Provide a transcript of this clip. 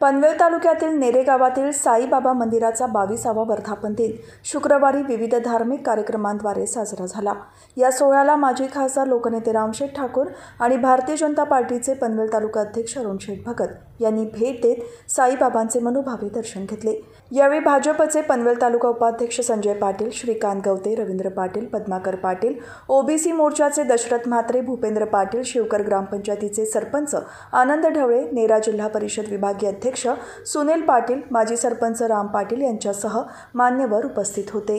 पनवेल तालुक्यातील नेरे गावातील साईबाबा मंदिराचा बावीसावा वर्धापन दिन शुक्रवारी विविध धार्मिक कार्यक्रमांद्वारे साजरा झाला या सोहळ्याला माजी खासदार लोकनेते रामशेठ ठाकूर आणि भारतीय जनता पार्टीचे पनवेल तालुका अध्यक्ष अरुणशेठ भगत यांनी भेट देत साईबाबांचे मनोभावे दर्शन घेतले यावेळी भाजपचे पनवेल तालुका उपाध्यक्ष संजय पाटील श्रीकांत गवते रवींद्र पाटील पद्माकर पाटील ओबीसी मोर्चाचे दशरथ म्हात्रे भूपेंद्र पाटील शिवकर ग्रामपंचायतीचे सरपंच आनंद ढवळे नेरा जिल्हा परिषद विभागीय अध्यक्ष अध्यक्ष सुनील पाटील माजी सरपंच राम पाटील यांच्यासह मान्यवर उपस्थित होते